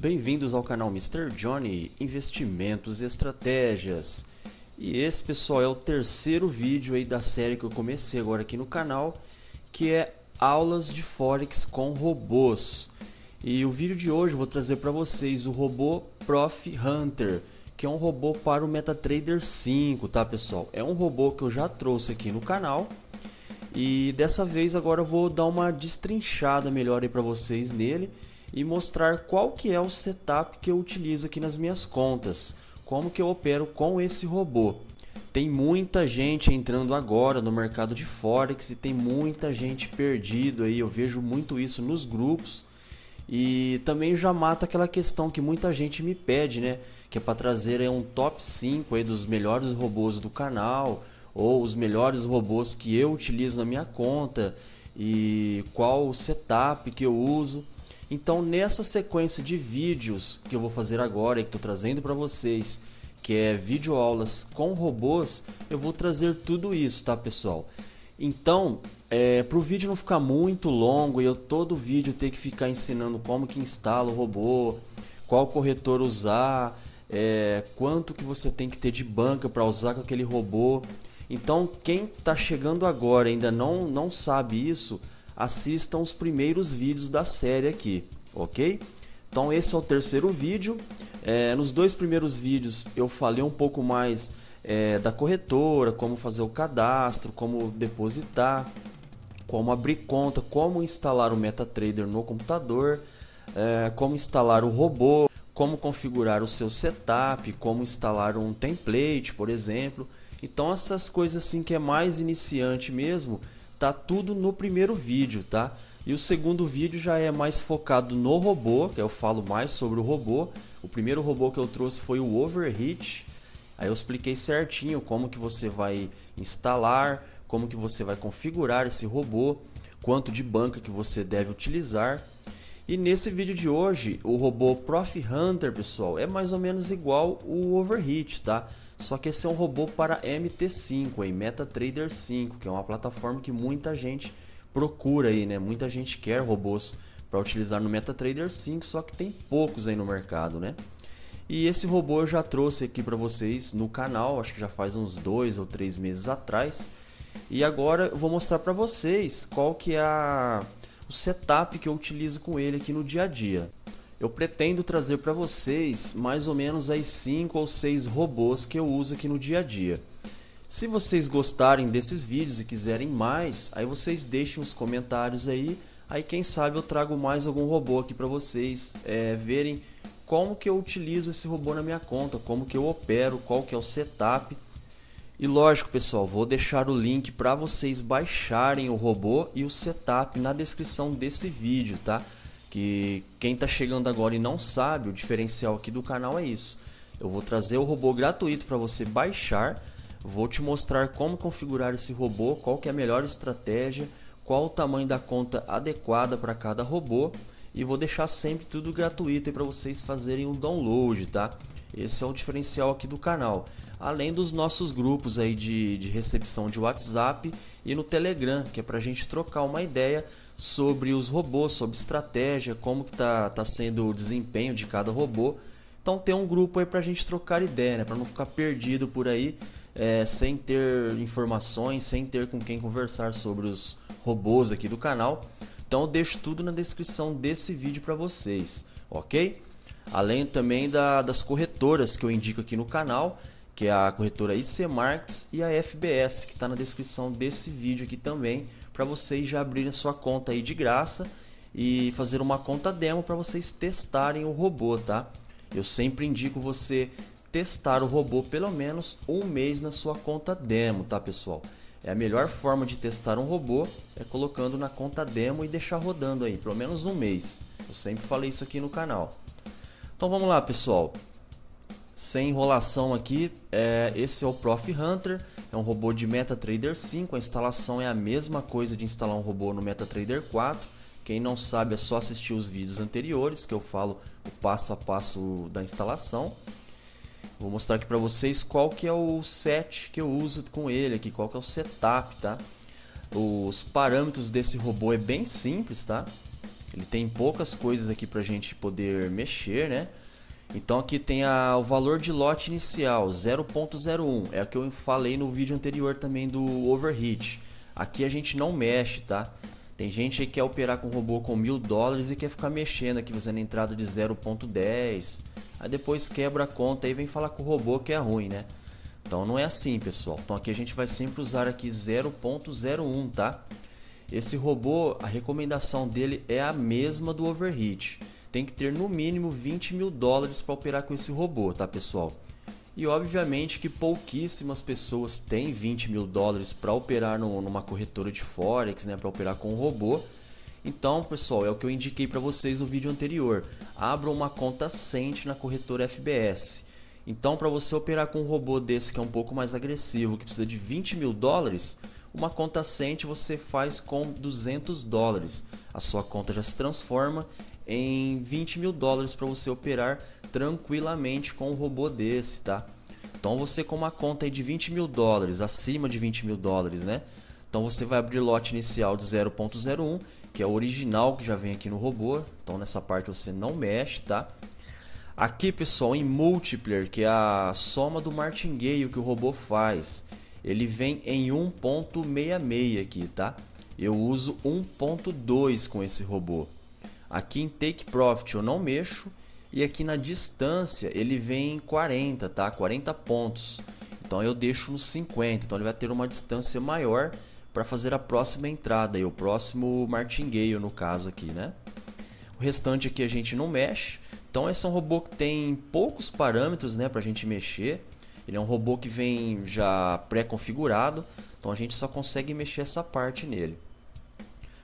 Bem-vindos ao canal Mr. Johnny Investimentos e Estratégias. E esse, pessoal, é o terceiro vídeo aí da série que eu comecei agora aqui no canal, que é aulas de forex com robôs. E o vídeo de hoje eu vou trazer para vocês o robô Prof Hunter, que é um robô para o MetaTrader 5, tá, pessoal? É um robô que eu já trouxe aqui no canal. E dessa vez agora eu vou dar uma destrinchada melhor aí para vocês nele e mostrar qual que é o setup que eu utilizo aqui nas minhas contas, como que eu opero com esse robô. Tem muita gente entrando agora no mercado de forex e tem muita gente perdido aí, eu vejo muito isso nos grupos. E também já mato aquela questão que muita gente me pede, né? Que é para trazer aí é, um top 5 aí dos melhores robôs do canal, ou os melhores robôs que eu utilizo na minha conta, e qual o setup que eu uso. Então, nessa sequência de vídeos que eu vou fazer agora e que estou trazendo para vocês, que é vídeo aulas com robôs, eu vou trazer tudo isso, tá, pessoal? Então, é, para o vídeo não ficar muito longo e eu todo vídeo ter que ficar ensinando como que instala o robô, qual corretor usar, é, quanto que você tem que ter de banca para usar com aquele robô. Então, quem está chegando agora ainda não, não sabe isso, assistam os primeiros vídeos da série aqui, ok? Então esse é o terceiro vídeo. É, nos dois primeiros vídeos eu falei um pouco mais é, da corretora, como fazer o cadastro, como depositar, como abrir conta, como instalar o MetaTrader no computador, é, como instalar o robô, como configurar o seu setup, como instalar um template, por exemplo. Então essas coisas assim que é mais iniciante mesmo, tá tudo no primeiro vídeo, tá? E o segundo vídeo já é mais focado no robô, que eu falo mais sobre o robô. O primeiro robô que eu trouxe foi o Overheat. Aí eu expliquei certinho como que você vai instalar, como que você vai configurar esse robô, quanto de banca que você deve utilizar. E nesse vídeo de hoje, o robô Prof Hunter, pessoal, é mais ou menos igual o Overheat, tá? Só que esse é um robô para MT5, aí, MetaTrader 5, que é uma plataforma que muita gente procura aí, né? Muita gente quer robôs para utilizar no MetaTrader 5, só que tem poucos aí no mercado, né? E esse robô eu já trouxe aqui para vocês no canal, acho que já faz uns dois ou três meses atrás. E agora eu vou mostrar para vocês qual que é a o setup que eu utilizo com ele aqui no dia a dia. Eu pretendo trazer para vocês mais ou menos as 5 ou 6 robôs que eu uso aqui no dia a dia. Se vocês gostarem desses vídeos e quiserem mais, aí vocês deixem os comentários aí, aí quem sabe eu trago mais algum robô aqui para vocês é, verem como que eu utilizo esse robô na minha conta, como que eu opero, qual que é o setup. E lógico, pessoal, vou deixar o link para vocês baixarem o robô e o setup na descrição desse vídeo, tá? Que quem está chegando agora e não sabe, o diferencial aqui do canal é isso. Eu vou trazer o robô gratuito para você baixar, vou te mostrar como configurar esse robô, qual que é a melhor estratégia, qual o tamanho da conta adequada para cada robô e vou deixar sempre tudo gratuito para vocês fazerem o um download, tá? Esse é o diferencial aqui do canal. Além dos nossos grupos aí de, de recepção de WhatsApp e no Telegram, que é para a gente trocar uma ideia sobre os robôs, sobre estratégia, como que tá, tá sendo o desempenho de cada robô. Então tem um grupo aí para a gente trocar ideia, né? para não ficar perdido por aí é, sem ter informações, sem ter com quem conversar sobre os robôs aqui do canal. Então eu deixo tudo na descrição desse vídeo para vocês, ok? além também da, das corretoras que eu indico aqui no canal, que é a corretora IC Markets e a FBS, que está na descrição desse vídeo aqui também, para vocês já abrirem a sua conta aí de graça e fazer uma conta demo para vocês testarem o robô, tá? Eu sempre indico você testar o robô pelo menos um mês na sua conta demo, tá pessoal? É a melhor forma de testar um robô é colocando na conta demo e deixar rodando aí, pelo menos um mês. Eu sempre falei isso aqui no canal. Então vamos lá, pessoal. Sem enrolação aqui, é, esse é o Prof Hunter, é um robô de MetaTrader 5. A instalação é a mesma coisa de instalar um robô no MetaTrader 4. Quem não sabe é só assistir os vídeos anteriores que eu falo o passo a passo da instalação. Vou mostrar aqui para vocês qual que é o set que eu uso com ele aqui, qual que é o setup, tá? Os parâmetros desse robô é bem simples, tá? Ele tem poucas coisas aqui para a gente poder mexer, né? Então aqui tem a, o valor de lote inicial, 0.01. É o que eu falei no vídeo anterior também do overheat. Aqui a gente não mexe, tá? Tem gente aí que quer operar com robô com mil dólares e quer ficar mexendo aqui, fazendo entrada de 0.10. Aí depois quebra a conta e vem falar com o robô que é ruim, né? Então não é assim, pessoal. Então aqui a gente vai sempre usar aqui 0.01, tá? Esse robô, a recomendação dele é a mesma do Overheat. Tem que ter no mínimo 20 mil dólares para operar com esse robô, tá pessoal? E obviamente que pouquíssimas pessoas têm 20 mil dólares para operar no, numa corretora de Forex, né, para operar com um robô. Então, pessoal, é o que eu indiquei para vocês no vídeo anterior. Abra uma conta Cent na corretora FBS. Então, para você operar com um robô desse que é um pouco mais agressivo, que precisa de 20 mil dólares, uma conta Sente você faz com 200 dólares. A sua conta já se transforma em 20 mil dólares para você operar tranquilamente com um robô desse, tá? Então você com uma conta de 20 mil dólares, acima de 20 mil dólares, né? Então você vai abrir lote inicial de 0.01, que é o original que já vem aqui no robô. Então nessa parte você não mexe, tá? Aqui, pessoal, em multiplier, que é a soma do martingale que o robô faz ele vem em 1.66 aqui, tá? Eu uso 1.2 com esse robô. Aqui em Take Profit eu não mexo e aqui na distância ele vem em 40, tá? 40 pontos. Então eu deixo nos 50, então ele vai ter uma distância maior para fazer a próxima entrada e o próximo martingale no caso aqui, né? O restante aqui a gente não mexe. Então esse é um robô que tem poucos parâmetros, né, para a gente mexer. Ele é um robô que vem já pré-configurado, então a gente só consegue mexer essa parte nele.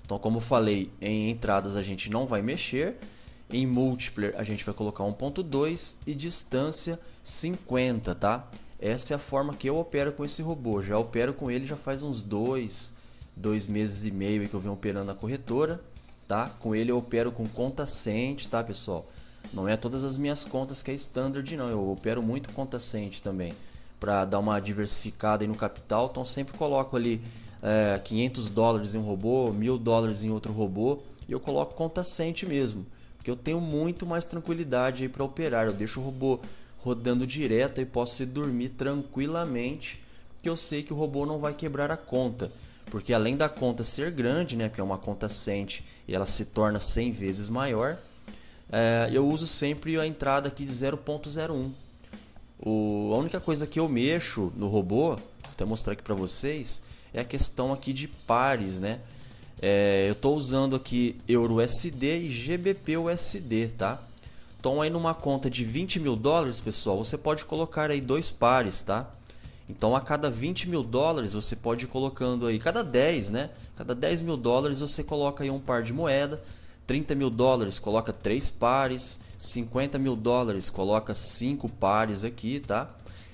Então, como eu falei, em entradas a gente não vai mexer, em múltipler a gente vai colocar 1.2 e distância 50, tá? Essa é a forma que eu opero com esse robô. Já opero com ele já faz uns dois, dois meses e meio que eu venho operando na corretora, tá? Com ele eu opero com conta cente, tá, pessoal? Não é todas as minhas contas que é standard, não. Eu opero muito conta cente também. Para dar uma diversificada aí no capital, então sempre coloco ali é, 500 dólares em um robô, mil dólares em outro robô e eu coloco conta cente mesmo, porque eu tenho muito mais tranquilidade aí para operar. Eu deixo o robô rodando direto e posso dormir tranquilamente, que eu sei que o robô não vai quebrar a conta, porque além da conta ser grande, né, que é uma conta cente e ela se torna 100 vezes maior, é, eu uso sempre a entrada aqui de 0.01. O, a única coisa que eu mexo no robô, vou até mostrar aqui para vocês, é a questão aqui de pares, né? É, eu estou usando aqui Euro USD e GBP USD, tá? Então aí numa conta de 20 mil dólares, pessoal, você pode colocar aí dois pares, tá? Então a cada 20 mil dólares você pode ir colocando aí, cada 10, né? Cada 10 mil dólares você coloca aí um par de moeda 30 mil dólares, coloca 3 pares. 50 mil dólares, coloca 5 pares aqui, tá?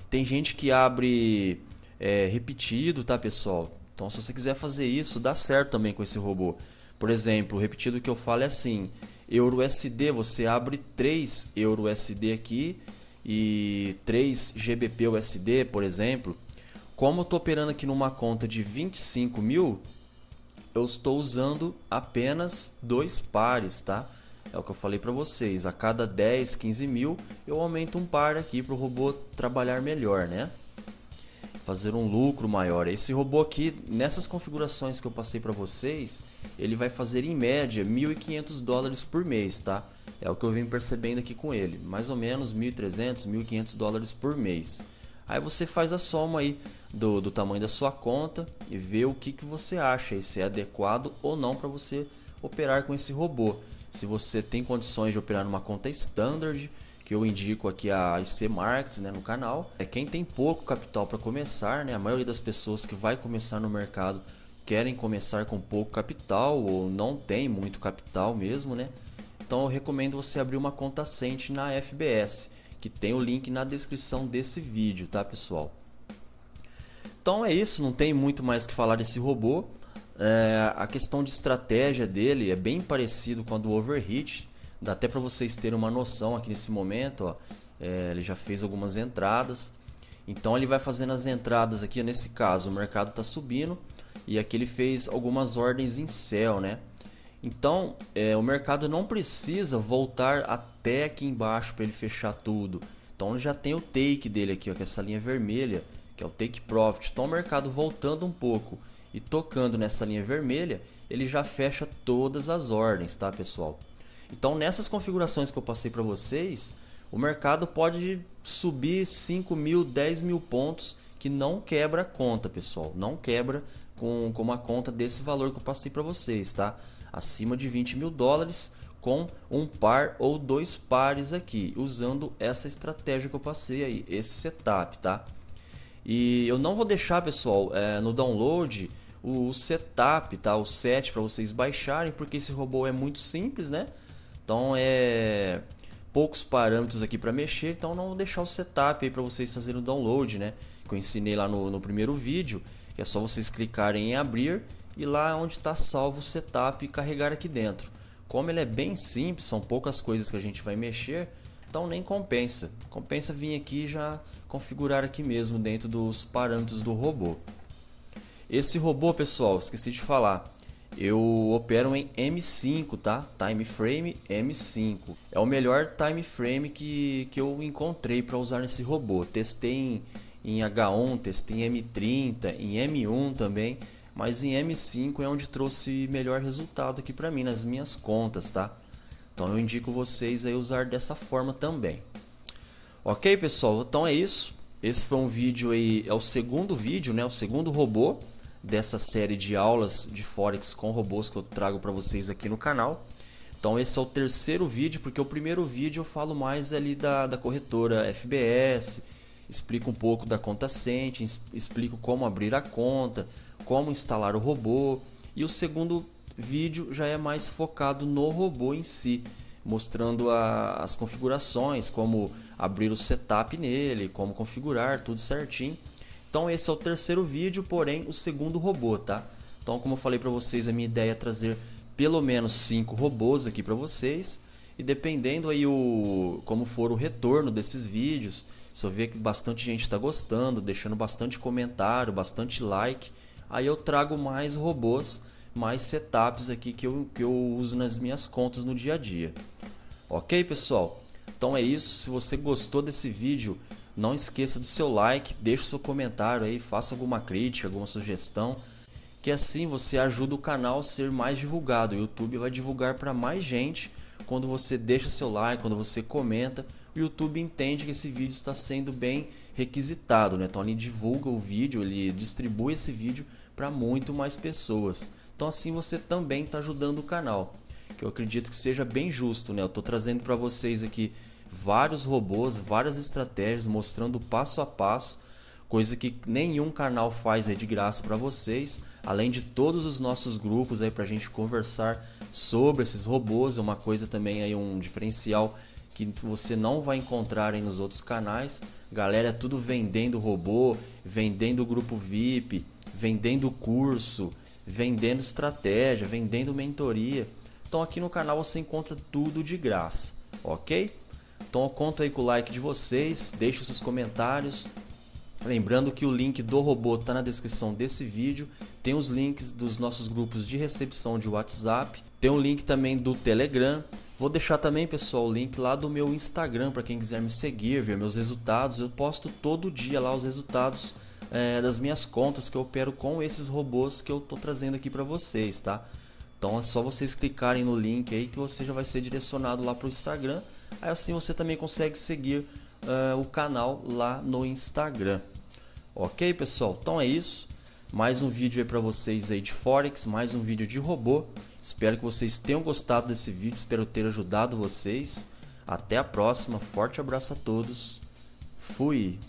Tem gente que abre é, repetido, tá, pessoal? Então, se você quiser fazer isso, dá certo também com esse robô. Por exemplo, repetido que eu falo é assim: euro SD, você abre 3 euro SD aqui e 3 GBP USD, por exemplo. Como eu tô operando aqui numa conta de 25 mil, eu estou usando apenas dois pares, tá? É o que eu falei para vocês, a cada 10, 15 mil eu aumento um par aqui para o robô trabalhar melhor, né? Fazer um lucro maior. Esse robô aqui, nessas configurações que eu passei para vocês, ele vai fazer em média 1.500 dólares por mês, tá? É o que eu venho percebendo aqui com ele, mais ou menos 1.300, 1.500 dólares por mês. Aí você faz a soma aí do, do tamanho da sua conta e vê o que, que você acha e se é adequado ou não para você operar com esse robô. Se você tem condições de operar numa conta standard, que eu indico aqui a IC Markets né, no canal, é quem tem pouco capital para começar, né? A maioria das pessoas que vai começar no mercado querem começar com pouco capital ou não tem muito capital mesmo, né? Então eu recomendo você abrir uma conta Cent na FBS que tem o link na descrição desse vídeo, tá pessoal? Então é isso, não tem muito mais que falar desse robô. É, a questão de estratégia dele é bem parecido com a do Overheat, dá até para vocês terem uma noção aqui nesse momento, ó, é, ele já fez algumas entradas. Então ele vai fazendo as entradas aqui, nesse caso o mercado está subindo e aqui ele fez algumas ordens em céu, né? Então, é, o mercado não precisa voltar até aqui embaixo para ele fechar tudo. Então, ele já tem o take dele aqui, ó, que é essa linha vermelha, que é o take profit. Então, o mercado voltando um pouco e tocando nessa linha vermelha, ele já fecha todas as ordens, tá, pessoal? Então, nessas configurações que eu passei para vocês, o mercado pode subir 5 mil, 10 mil pontos que não quebra a conta, pessoal. Não quebra com, com uma conta desse valor que eu passei para vocês, tá? Acima de 20 mil dólares com um par ou dois pares aqui, usando essa estratégia que eu passei aí, esse setup, tá? E eu não vou deixar, pessoal, é, no download o setup, tá? O set para vocês baixarem, porque esse robô é muito simples, né? Então é poucos parâmetros aqui para mexer, então não vou deixar o setup aí para vocês fazerem o download, né? Que eu ensinei lá no, no primeiro vídeo, que é só vocês clicarem em abrir e lá é onde está salvo o setup carregar aqui dentro. Como ele é bem simples, são poucas coisas que a gente vai mexer, então nem compensa. Compensa vir aqui já configurar aqui mesmo dentro dos parâmetros do robô. Esse robô, pessoal, esqueci de falar, eu opero em M5, tá? Time frame M5. É o melhor time frame que, que eu encontrei para usar nesse robô. Testei em, em H1, testei em M30, em M1 também, mas em M5 é onde trouxe melhor resultado aqui para mim nas minhas contas, tá? Então eu indico vocês aí usar dessa forma também. OK, pessoal? Então é isso. Esse foi um vídeo aí, é o segundo vídeo, né? O segundo robô dessa série de aulas de Forex com robôs que eu trago para vocês aqui no canal. Então esse é o terceiro vídeo, porque o primeiro vídeo eu falo mais ali da, da corretora FBS, explico um pouco da conta Sente, explico como abrir a conta, como instalar o robô. E o segundo vídeo já é mais focado no robô em si, mostrando a, as configurações, como abrir o setup nele, como configurar tudo certinho. Então esse é o terceiro vídeo, porém o segundo robô, tá? Então como eu falei para vocês, a minha ideia é trazer pelo menos cinco robôs aqui para vocês e dependendo aí o como for o retorno desses vídeos, se eu ver que bastante gente está gostando, deixando bastante comentário, bastante like, aí eu trago mais robôs, mais setups aqui que eu, que eu uso nas minhas contas no dia a dia. Ok, pessoal? Então é isso. Se você gostou desse vídeo, não esqueça do seu like, deixe seu comentário aí, faça alguma crítica, alguma sugestão, que assim você ajuda o canal a ser mais divulgado. O YouTube vai divulgar para mais gente quando você deixa seu like, quando você comenta. O YouTube entende que esse vídeo está sendo bem requisitado, né? Então ele divulga o vídeo, ele distribui esse vídeo para muito mais pessoas. Então assim você também está ajudando o canal, que eu acredito que seja bem justo, né? Eu estou trazendo para vocês aqui vários robôs, várias estratégias mostrando passo a passo, coisa que nenhum canal faz aí de graça para vocês, além de todos os nossos grupos aí para a gente conversar sobre esses robôs, é uma coisa também aí um diferencial que você não vai encontrar aí nos outros canais. Galera, é tudo vendendo robô, vendendo grupo VIP, vendendo curso, vendendo estratégia, vendendo mentoria. Então aqui no canal você encontra tudo de graça, ok? Então conta aí com o like de vocês, deixe os seus comentários. Lembrando que o link do robô está na descrição desse vídeo. Tem os links dos nossos grupos de recepção de WhatsApp. Tem um link também do Telegram. Vou deixar também, pessoal, o link lá do meu Instagram para quem quiser me seguir, ver meus resultados. Eu posto todo dia lá os resultados é, das minhas contas que eu opero com esses robôs que eu tô trazendo aqui para vocês, tá? Então é só vocês clicarem no link aí que você já vai ser direcionado lá para o Instagram Aí assim você também consegue seguir uh, o canal lá no Instagram. Ok, pessoal? Então é isso. Mais um vídeo aí para vocês aí de Forex, mais um vídeo de robô. Espero que vocês tenham gostado desse vídeo, espero ter ajudado vocês. Até a próxima, forte abraço a todos. Fui!